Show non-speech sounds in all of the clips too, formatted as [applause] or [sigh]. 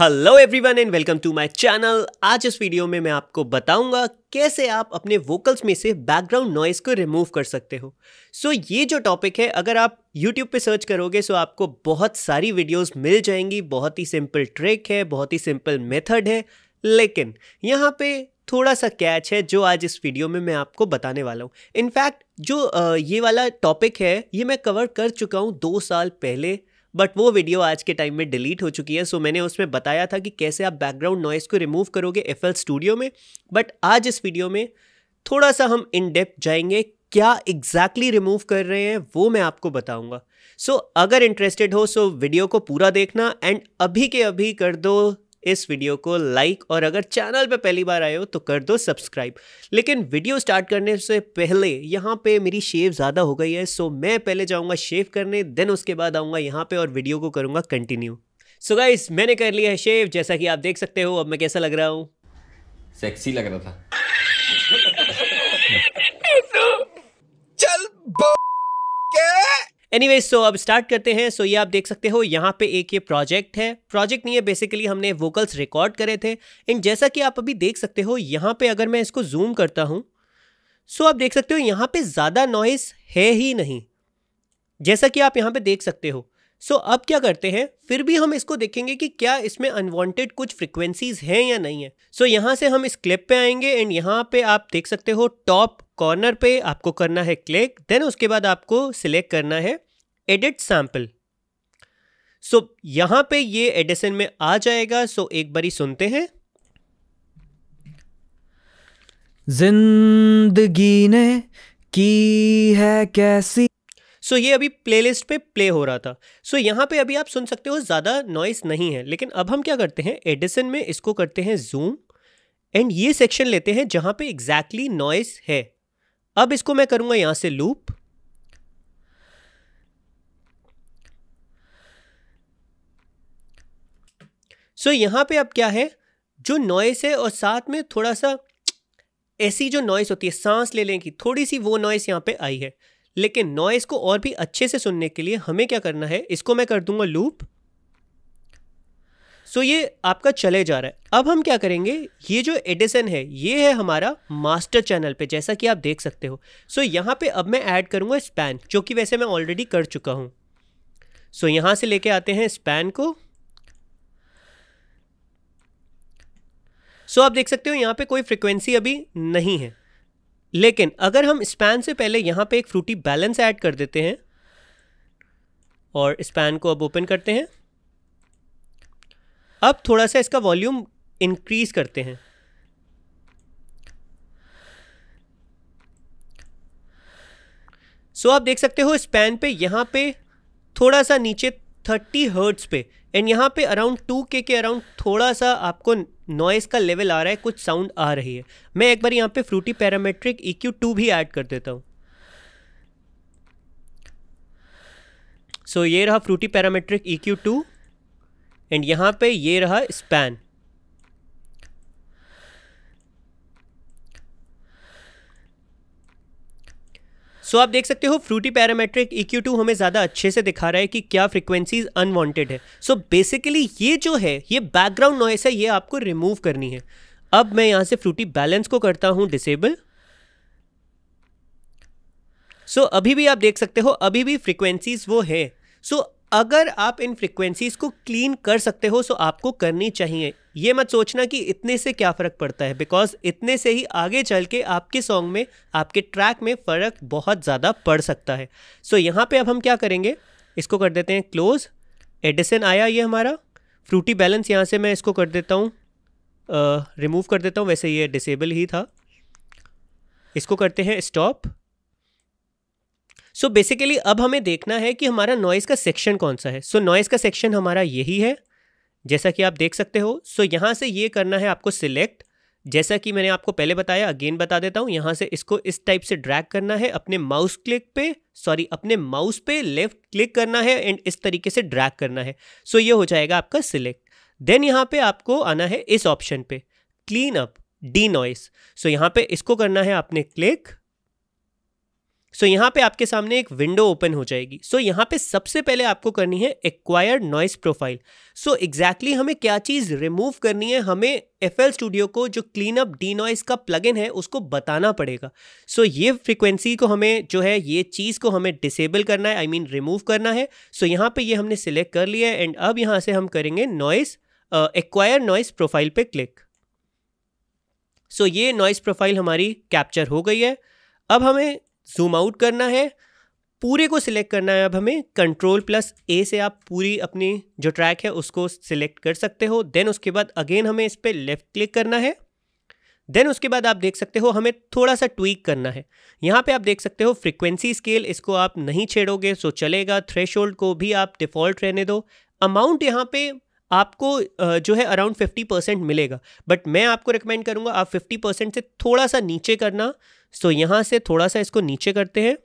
hello everyone and welcome to my channel आज इस video में मैं आपको बताऊंगा कैसे आप अपने वोकल्स में से बैकग्राउंड नॉइस को रिमूव कर सकते हो सो so, ये जो टॉपिक है अगर आप यूट्यूब पे सर्च करोगे सो so आपको बहुत सारी वीडियोस मिल जाएंगी बहुत ही सिंपल ट्रिक है बहुत ही सिंपल मेथड है लेकिन यहाँ पे थोड़ा सा कैच है जो आज इस वीडियो में मैं आपको बताने वाला हूँ इनफैक्ट जो ये वाला टॉपिक है ये मैं कवर कर चुका हूँ दो साल पहले बट वो वीडियो आज के टाइम में डिलीट हो चुकी है सो मैंने उसमें बताया था कि कैसे आप बैकग्राउंड नॉइज़ को रिमूव करोगे एफ स्टूडियो में बट आज इस वीडियो में थोड़ा सा हम इन डेप्थ जाएंगे क्या एग्जैक्टली exactly रिमूव कर रहे हैं वो मैं आपको बताऊंगा सो so, अगर इंटरेस्टेड हो सो so वीडियो को पूरा देखना एंड अभी के अभी कर दो इस वीडियो को लाइक और अगर चैनल पर पहली बार आए हो तो कर दो सब्सक्राइब लेकिन वीडियो स्टार्ट करने से पहले यहाँ पे मेरी शेव ज़्यादा हो गई है सो मैं पहले जाऊँगा शेव करने देन उसके बाद आऊँगा यहाँ पे और वीडियो को करूँगा कंटिन्यू सो गाइस मैंने कर लिया है शेव जैसा कि आप देख सकते हो अब मैं कैसा लग रहा हूँ सेक्सी लग रहा था [laughs] चल के वेज सो अब स्टार्ट करते हैं सो so, ये आप देख सकते हो यहाँ पे एक ये प्रोजेक्ट है प्रोजेक्ट नहीं है बेसिकली हमने वोकल्स रिकॉर्ड करे थे एंड जैसा कि आप अभी देख सकते हो यहाँ पे अगर मैं इसको जूम करता हूँ सो so, आप देख सकते हो यहाँ पे ज़्यादा नॉइस है ही नहीं जैसा कि आप यहाँ पे देख सकते हो सो so, अब क्या करते हैं फिर भी हम इसको देखेंगे कि क्या इसमें अनवॉन्टेड कुछ फ्रिक्वेंसीज हैं या नहीं है सो so, यहाँ से हम इस क्लिप पर आएंगे एंड यहाँ पर आप देख सकते हो टॉप कॉर्नर पे आपको करना है क्लिक देन उसके बाद आपको सिलेक्ट करना है एडिट सैम्पल सो यहां पे ये एडिसन में आ जाएगा सो so एक बारी सुनते हैं जिंदगी ने की है कैसी सो so, ये अभी प्लेलिस्ट पे प्ले हो रहा था सो so, यहाँ पे अभी आप सुन सकते हो ज़्यादा नॉइस नहीं है लेकिन अब हम क्या करते हैं एडिसन में इसको करते हैं जूम एंड ये सेक्शन लेते हैं जहाँ पे एग्जैक्टली exactly नॉइस है अब इसको मैं करूंगा यहां से लूप सो so, यहां पे अब क्या है जो नॉइस है और साथ में थोड़ा सा ऐसी जो नॉइस होती है सांस ले लेंगी थोड़ी सी वो नॉइस यहां पे आई है लेकिन नॉइस को और भी अच्छे से सुनने के लिए हमें क्या करना है इसको मैं कर दूंगा लूप सो so, ये आपका चले जा रहा है अब हम क्या करेंगे ये जो एडिसन है ये है हमारा मास्टर चैनल पे जैसा कि आप देख सकते हो सो so, यहाँ पे अब मैं ऐड करूँगा स्पैन जो कि वैसे मैं ऑलरेडी कर चुका हूँ सो so, यहाँ से लेके आते हैं स्पैन को सो so, आप देख सकते हो यहाँ पे कोई फ्रिक्वेंसी अभी नहीं है लेकिन अगर हम स्पैन से पहले यहाँ पे एक फ्रूटी बैलेंस ऐड कर देते हैं और स्पैन को अब ओपन करते हैं अब थोड़ा सा इसका वॉल्यूम इंक्रीज करते हैं सो so, आप देख सकते हो स्पैन पे यहाँ पे थोड़ा सा नीचे थर्टी हर्ट्स पे एंड यहाँ पे अराउंड टू के के अराउंड थोड़ा सा आपको नॉइज़ का लेवल आ रहा है कुछ साउंड आ रही है मैं एक बार यहाँ पे Fruity parametric E Q two भी ऐड कर देता हूँ सो so, ये रहा Fruity parametric E Q two and यहाँ पे ये रहा स्पैन सो so, आप देख सकते हो फ्रूटी पैरामेट्रिक ई टू हमें ज़्यादा अच्छे से दिखा रहा है कि क्या फ्रिक्वेंसीज अनवांटेड है सो so, बेसिकली ये जो है ये बैकग्राउंड नॉइस है ये आपको रिमूव करनी है अब मैं यहाँ से फ्रूटी बैलेंस को करता हूँ डिसेबल सो so, अभी भी आप देख सकते हो अभी भी फ्रिक्वेंसीज वो है सो so, अगर आप इन फ्रिक्वेंसीज को क्लीन कर सकते हो सो तो आपको करनी चाहिए ये मत सोचना कि इतने से क्या फ़र्क पड़ता है बिकॉज इतने से ही आगे चल के आपके सॉन्ग में आपके ट्रैक में फ़र्क बहुत ज़्यादा पड़ सकता है सो so, यहाँ पे अब हम क्या करेंगे इसको कर देते हैं क्लोज एडिसन आया ये हमारा फ्रूटी बैलेंस यहाँ से मैं इसको कर देता हूँ रिमूव कर देता हूँ वैसे ये डिसेबल ही था इसको करते हैं स्टॉप सो so बेसिकली अब हमें देखना है कि हमारा नॉइज़ का सेक्शन कौन सा है सो so नॉइज़ का सेक्शन हमारा यही है जैसा कि आप देख सकते हो सो so यहाँ से ये करना है आपको सिलेक्ट जैसा कि मैंने आपको पहले बताया अगेन बता देता हूँ यहाँ से इसको इस टाइप से ड्रैग करना है अपने माउस क्लिक पे सॉरी अपने माउस पे लेफ्ट क्लिक करना है एंड इस तरीके से ड्रैग करना है सो so ये हो जाएगा आपका सिलेक्ट देन यहाँ पे आपको आना है इस ऑप्शन पे clean up denoise so यहाँ पे इसको करना है आपने क्लिक सो यहाँ पे आपके सामने एक विंडो ओपन हो जाएगी सो यहाँ पे सबसे पहले आपको करनी है acquired noise profile so exactly हमें क्या चीज़ रिमूव करनी है हमें एफ एल स्टूडियो को जो क्लीन अप डी नॉइस का इन है उसको बताना पड़ेगा सो so, ये फ्रिक्वेंसी को हमें जो है ये चीज़ को हमें डिसेबल करना है आई मीन रिमूव करना है सो so, यहाँ पे ये हमने सिलेक्ट कर लिया है एंड अब यहाँ से हम करेंगे नॉइस एक्वायर नॉइस प्रोफाइल पे क्लिक सो so, ये नॉइस प्रोफाइल हमारी कैप्चर हो गई है अब हमें जूम आउट करना है पूरे को सिलेक्ट करना है अब हमें कंट्रोल प्लस ए से आप पूरी अपनी जो ट्रैक है उसको सिलेक्ट कर सकते हो देन उसके बाद अगेन हमें इस पर लेफ़्ट क्लिक करना है देन उसके बाद आप देख सकते हो हमें थोड़ा सा ट्वीक करना है यहाँ पे आप देख सकते हो फ्रिक्वेंसी स्केल इसको आप नहीं छेड़ोगे सो चलेगा थ्रेश को भी आप डिफ़ॉल्ट रहने दो अमाउंट यहाँ पे आपको जो है अराउंड फिफ्टी परसेंट मिलेगा बट मैं आपको रिकमेंड करूँगा आप फिफ्टी परसेंट से थोड़ा सा नीचे करना सो so, यहाँ से थोड़ा सा इसको नीचे करते हैं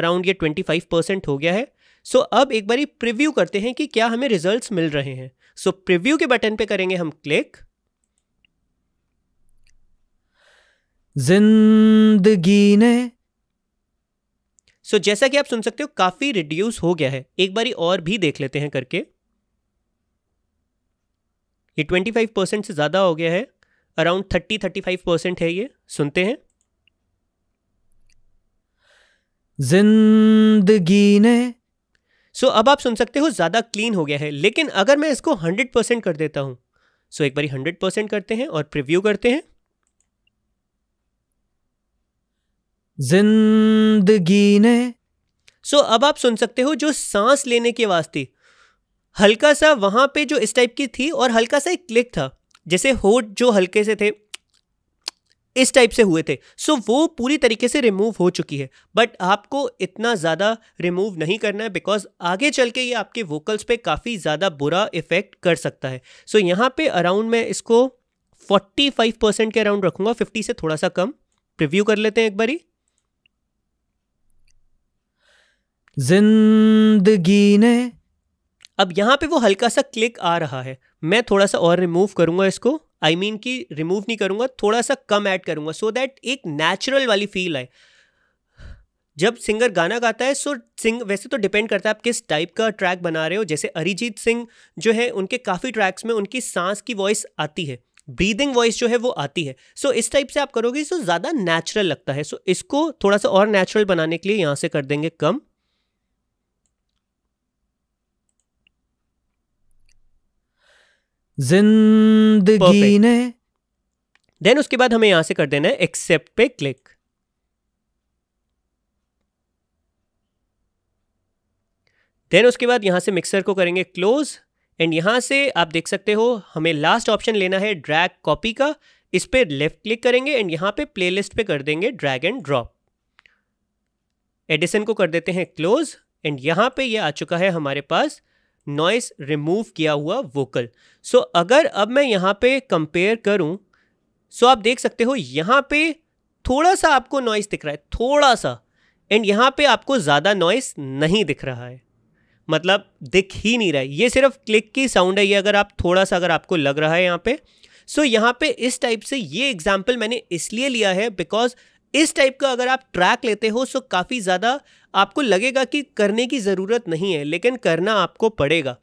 अराउंड ये ट्वेंटी फाइव परसेंट हो गया है सो so, अब एक बारी प्रिव्यू करते हैं कि क्या हमें रिजल्ट्स मिल रहे हैं सो so, प्रिव्यू के बटन पे करेंगे हम क्लिक जिंदगी ने सो so, जैसा कि आप सुन सकते हो काफी रिड्यूस हो गया है एक बारी और भी देख लेते हैं करके ये ट्वेंटी फाइव परसेंट से ज़्यादा हो गया है around thirty thirty five percent है ये सुनते हैं जिंदगी ने सो so, अब आप सुन सकते हो ज़्यादा क्लीन हो गया है लेकिन अगर मैं इसको हंड्रेड परसेंट कर देता हूं सो so, एक बारी हंड्रेड परसेंट करते हैं और प्रिव्यू करते हैं जिंदगी ने सो so, अब आप सुन सकते हो जो सांस लेने के वास्ते हल्का सा वहां पे जो इस टाइप की थी और हल्का सा एक क्लिक था जैसे होठ जो हल्के से थे इस टाइप से हुए थे सो so, वो पूरी तरीके से रिमूव हो चुकी है बट आपको इतना ज़्यादा रिमूव नहीं करना है बिकॉज आगे चल के ये आपके वोकल्स पे काफ़ी ज़्यादा बुरा इफेक्ट कर सकता है सो so, यहाँ पे अराउंड मैं इसको 45 परसेंट के अराउंड रखूँगा 50 से थोड़ा सा कम रिव्यू कर लेते हैं एक बारी जिंदगी ने अब यहाँ पे वो हल्का सा क्लिक आ रहा है मैं थोड़ा सा और रिमूव करूँगा इसको आई I मीन mean कि रिमूव नहीं करूँगा थोड़ा सा कम ऐड करूँगा सो so दैट एक नेचुरल वाली फील आए जब सिंगर गाना गाता है सो सिंग वैसे तो डिपेंड करता है आप किस टाइप का ट्रैक बना रहे हो जैसे अरिजीत सिंह जो है उनके काफ़ी ट्रैक्स में उनकी सांस की वॉइस आती है ब्रीदिंग वॉइस जो है वो आती है सो so, इस टाइप से आप करोगे सो ज़्यादा नेचुरल लगता है सो so, इसको थोड़ा सा और नेचुरल बनाने के लिए यहाँ से कर देंगे कम जिंदगी ने देन उसके बाद हमें यहां से कर देना है एक्सेप्ट पे क्लिक देन उसके बाद यहां से मिक्सर को करेंगे क्लोज एंड यहां से आप देख सकते हो हमें लास्ट ऑप्शन लेना है ड्रैग कॉपी का इस पर लेफ्ट क्लिक करेंगे एंड यहां पे प्लेलिस्ट पे कर देंगे ड्रैग एंड ड्रॉप एडिसन को कर देते हैं क्लोज एंड यहां पे ये यह आ चुका है हमारे पास नॉइस रिमूव किया हुआ वोकल सो so, अगर अब मैं यहाँ पे कंपेयर करूँ सो so आप देख सकते हो यहाँ पे थोड़ा सा आपको नॉइस दिख रहा है थोड़ा सा एंड यहाँ पे आपको ज़्यादा नॉइस नहीं दिख रहा है मतलब दिख ही नहीं रहा है ये सिर्फ क्लिक की साउंड है ये अगर आप थोड़ा सा अगर आपको लग रहा है यहाँ पे सो so, यहाँ पे इस टाइप से ये एग्जाम्पल मैंने इसलिए लिया है बिकॉज इस टाइप का अगर आप ट्रैक लेते हो सो काफ़ी ज़्यादा आपको लगेगा कि करने की ज़रूरत नहीं है लेकिन करना आपको पड़ेगा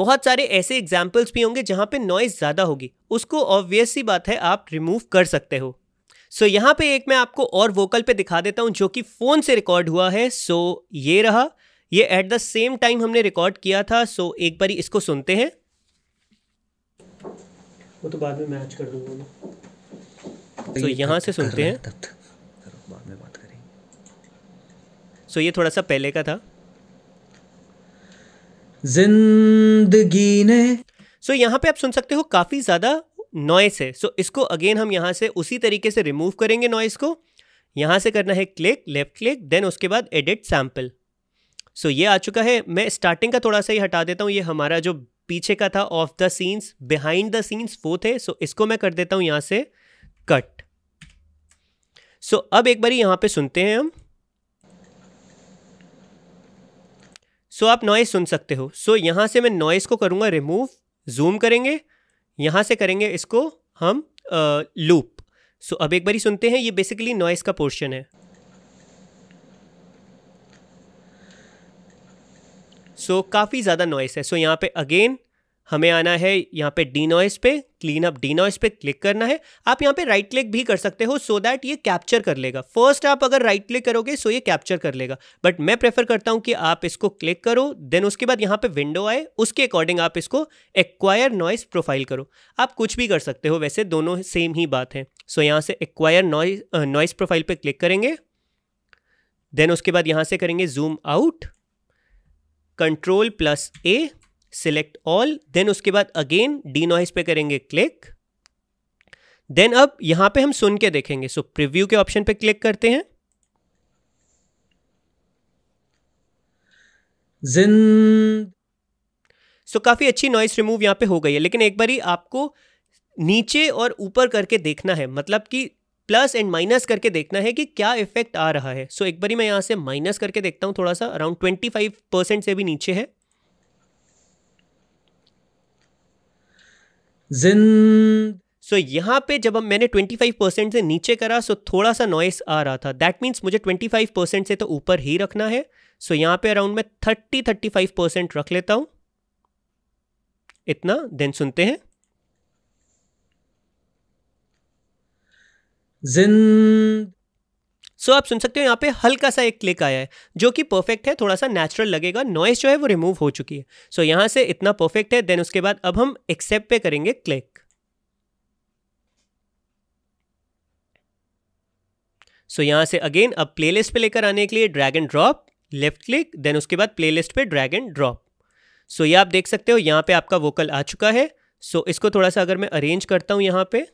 बहुत सारे ऐसे एग्जाम्पल्स भी होंगे जहाँ पे नॉइज़ ज़्यादा होगी उसको ऑब्वियस सी बात है आप रिमूव कर सकते हो सो so, यहाँ पे एक मैं आपको और वोकल पे दिखा देता हूँ जो कि फ़ोन से रिकॉर्ड हुआ है सो so, ये रहा ये एट द सेम टाइम हमने रिकॉर्ड किया था सो so, एक बारी इसको सुनते हैं वो तो बाद में मैच कर दूंगा तो so, यहाँ से सुनते हैं सो ये थोड़ा सा पहले का था जिंदगी ने सो so, यहाँ पे आप सुन सकते हो काफ़ी ज़्यादा नॉइस है सो so, इसको अगेन हम यहाँ से उसी तरीके से रिमूव करेंगे नॉइस को यहाँ से करना है क्लिक लेफ्ट क्लिक देन उसके बाद एडिट सैम्पल सो ये आ चुका है मैं स्टार्टिंग का थोड़ा सा ही हटा देता हूँ ये हमारा जो पीछे का था of the scenes behind the scenes वो थे सो so, इसको मैं कर देता हूँ यहाँ से कट सो so, अब एक बार यहाँ पे सुनते हैं हम सो आप नॉइस सुन सकते हो सो यहाँ से मैं नॉइस को करूँगा रिमूव जूम करेंगे यहाँ से करेंगे इसको हम लूप सो अब एक बारी सुनते हैं ये बेसिकली नॉइस का पोर्शन है सो काफ़ी ज़्यादा नॉइस है सो यहाँ पे अगेन हमें आना है यहाँ पे डी नॉइस पे क्लीन अप डी नॉइस पे क्लिक करना है आप यहाँ पे राइट क्लिक भी कर सकते हो सो दैट ये कैप्चर कर लेगा फर्स्ट आप अगर राइट क्लिक करोगे सो ये कैप्चर कर लेगा बट मैं प्रेफर करता हूँ कि आप इसको क्लिक करो देन उसके बाद यहाँ पे विंडो आए उसके अकॉर्डिंग आप इसको एक्वायर नॉइस प्रोफाइल करो आप कुछ भी कर सकते हो वैसे दोनों सेम ही बात है सो so यहाँ से एक्वायर नॉइस नॉइस प्रोफाइल पर क्लिक करेंगे देन उसके बाद यहाँ से करेंगे zoom out control plus A select all then उसके बाद अगेन डी नॉइस पे करेंगे क्लिक देन अब यहां पे हम सुन के देखेंगे सो so, प्रिव्यू के ऑप्शन पे क्लिक करते हैं जिन सो so, काफ़ी अच्छी नॉइस रिमूव यहां पे हो गई है लेकिन एक ही आपको नीचे और ऊपर करके देखना है मतलब कि प्लस एंड माइनस करके देखना है कि क्या इफेक्ट आ रहा है सो so, एक बारी मैं यहां से माइनस करके देखता हूं थोड़ा सा अराउंड ट्वेंटी फाइव परसेंट से भी नीचे है जिंद सो so, यहाँ पे जब हम मैंने 25 परसेंट से नीचे करा सो so थोड़ा सा नॉइस आ रहा था दैट मीन्स मुझे 25 परसेंट से तो ऊपर ही रखना है सो so, यहाँ पे अराउंड मैं 30 35 परसेंट रख लेता हूँ इतना देन सुनते हैं जिंद सो so, आप सुन सकते हो यहाँ पे हल्का सा एक क्लिक आया है जो कि परफेक्ट है थोड़ा सा नेचुरल लगेगा नॉइस जो है वो रिमूव हो चुकी है सो so, यहाँ से इतना परफेक्ट है देन उसके बाद अब हम एक्सेप्ट पे करेंगे क्लिक सो so, यहाँ से अगेन अब प्लेलिस्ट पे लेकर आने के लिए drag and drop left click then उसके बाद प्लेलिस्ट पे ड्रैग एंड ड्रॉप सो ये आप देख सकते हो यहाँ पे आपका वोकल आ चुका है सो so, इसको थोड़ा सा अगर मैं अरेंज करता हूँ यहाँ पे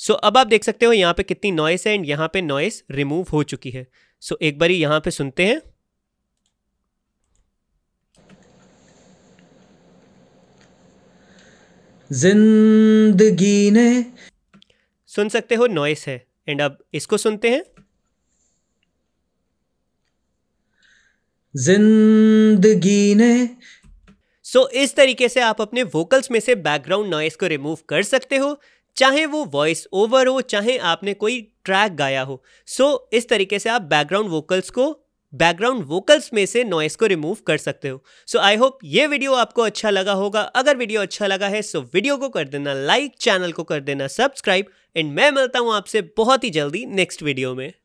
सो so, अब आप देख सकते हो यहाँ पे कितनी नॉइस है एंड यहाँ पे नॉइस रिमूव हो चुकी है सो so, एक बारी यहाँ पे सुनते हैं जिंदगी ने सुन सकते हो नॉइस है एंड अब इसको सुनते हैं जिंदगी ने सो so, इस तरीके से आप अपने वोकल्स में से बैकग्राउंड नॉइस को रिमूव कर सकते हो चाहे वो वॉइस ओवर हो चाहे आपने कोई ट्रैक गाया हो सो so, इस तरीके से आप बैकग्राउंड वोकल्स को बैकग्राउंड वोकल्स में से नॉइस को रिमूव कर सकते हो सो आई होप ये वीडियो आपको अच्छा लगा होगा अगर वीडियो अच्छा लगा है सो so वीडियो को कर देना लाइक चैनल को कर देना सब्सक्राइब एंड मैं मिलता हूँ आपसे बहुत ही जल्दी नेक्स्ट वीडियो में